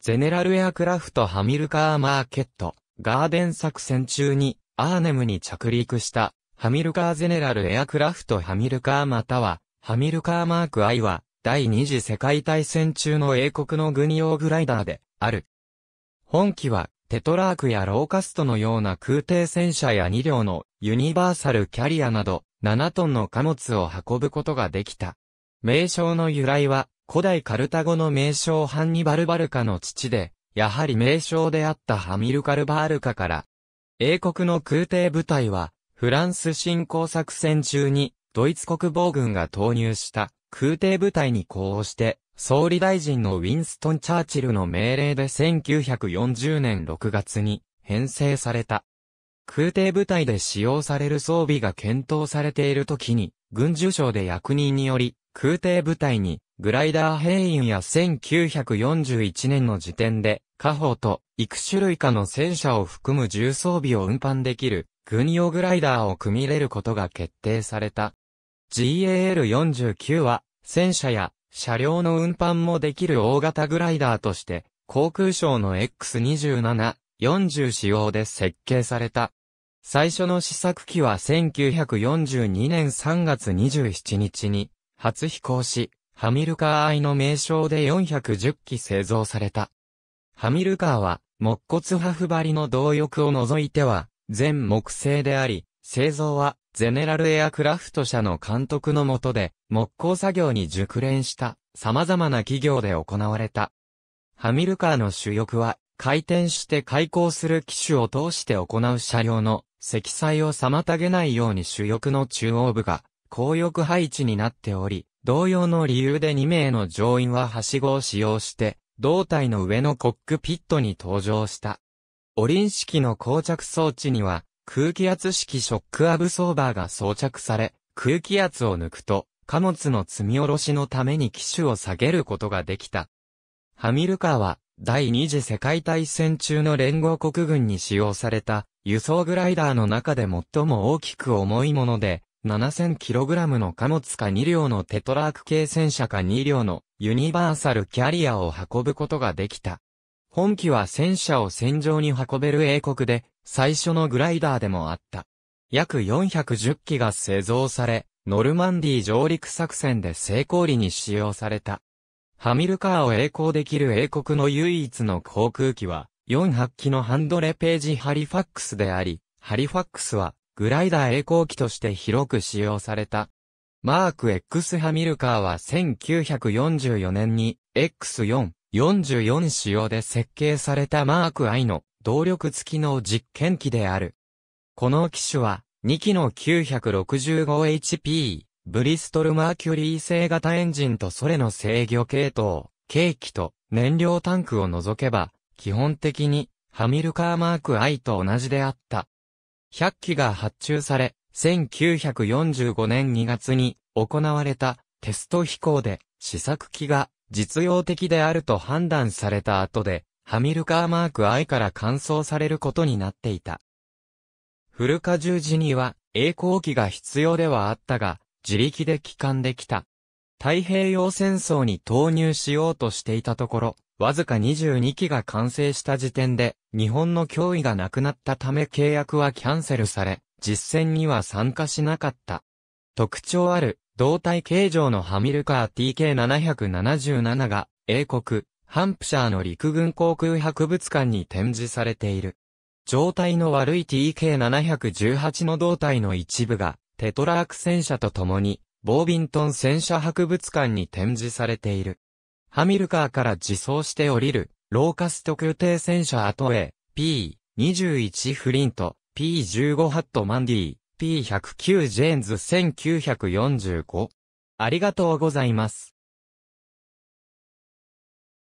ゼネラルエアクラフトハミルカーマーケット、ガーデン作戦中に、アーネムに着陸した、ハミルカーゼネラルエアクラフトハミルカーまたは、ハミルカーマーク I は、第二次世界大戦中の英国の軍用グライダーで、ある。本機は、テトラークやローカストのような空挺戦車や2両のユニバーサルキャリアなど7トンの貨物を運ぶことができた。名称の由来は古代カルタゴの名称ハンニバルバルカの父で、やはり名称であったハミルカルバールカから、英国の空挺部隊は、フランス侵攻作戦中に、ドイツ国防軍が投入した空挺部隊に呼応して、総理大臣のウィンストン・チャーチルの命令で1940年6月に編成された。空挺部隊で使用される装備が検討されている時に、軍需省で役人により、空挺部隊にグライダー兵員や1941年の時点で、下方と幾種類かの戦車を含む重装備を運搬できる軍用グライダーを組み入れることが決定された。GAL49 は戦車や車両の運搬もできる大型グライダーとして、航空省の X27、40仕様で設計された。最初の試作機は1942年3月27日に初飛行し、ハミルカー愛の名称で410機製造された。ハミルカーは、木骨ハフ張りの動翼を除いては、全木製であり、製造は、ゼネラルエアクラフト社の監督のもとで、木工作業に熟練した、様々な企業で行われた。ハミルカーの主翼は、回転して開口する機種を通して行う車両の積載を妨げないように主翼の中央部が、後翼配置になっており、同様の理由で2名の乗員ははしごを使用して、胴体の上のコックピットに登場した。オリン式の膠着装置には、空気圧式ショックアブソーバーが装着され、空気圧を抜くと、貨物の積み下ろしのために機種を下げることができた。ハミルカーは、第二次世界大戦中の連合国軍に使用された、輸送グライダーの中で最も大きく重いもので、7000kg の貨物か2両のテトラーク系戦車か2両のユニバーサルキャリアを運ぶことができた。本機は戦車を戦場に運べる英国で最初のグライダーでもあった。約410機が製造され、ノルマンディ上陸作戦で成功裏に使用された。ハミルカーを栄光できる英国の唯一の航空機は、4発機のハンドレページハリファックスであり、ハリファックスはグライダー栄光機として広く使用された。マーク X ハミルカーは1944年に X4、44仕様で設計されたマーク I の動力付きの実験機である。この機種は2機の 965HP、ブリストルマーキュリー製型エンジンとそれの制御系統、ーキと燃料タンクを除けば、基本的にハミルカーマーク I と同じであった。100機が発注され、1945年2月に行われたテスト飛行で試作機が実用的であると判断された後で、ハミルカーマーク I から換装されることになっていた。フルカ重時には、栄光機が必要ではあったが、自力で帰還できた。太平洋戦争に投入しようとしていたところ、わずか22機が完成した時点で、日本の脅威がなくなったため契約はキャンセルされ、実戦には参加しなかった。特徴ある、胴体形状のハミルカー TK777 が、英国、ハンプシャーの陸軍航空博物館に展示されている。状態の悪い TK718 の胴体の一部が、テトラーク戦車と共に、ボービントン戦車博物館に展示されている。ハミルカーから自走して降りる、ローカス特定戦車アトエ、P21 フリント、P15 ハットマンディ、P109 ジェーンズ1945。ありがとうございます。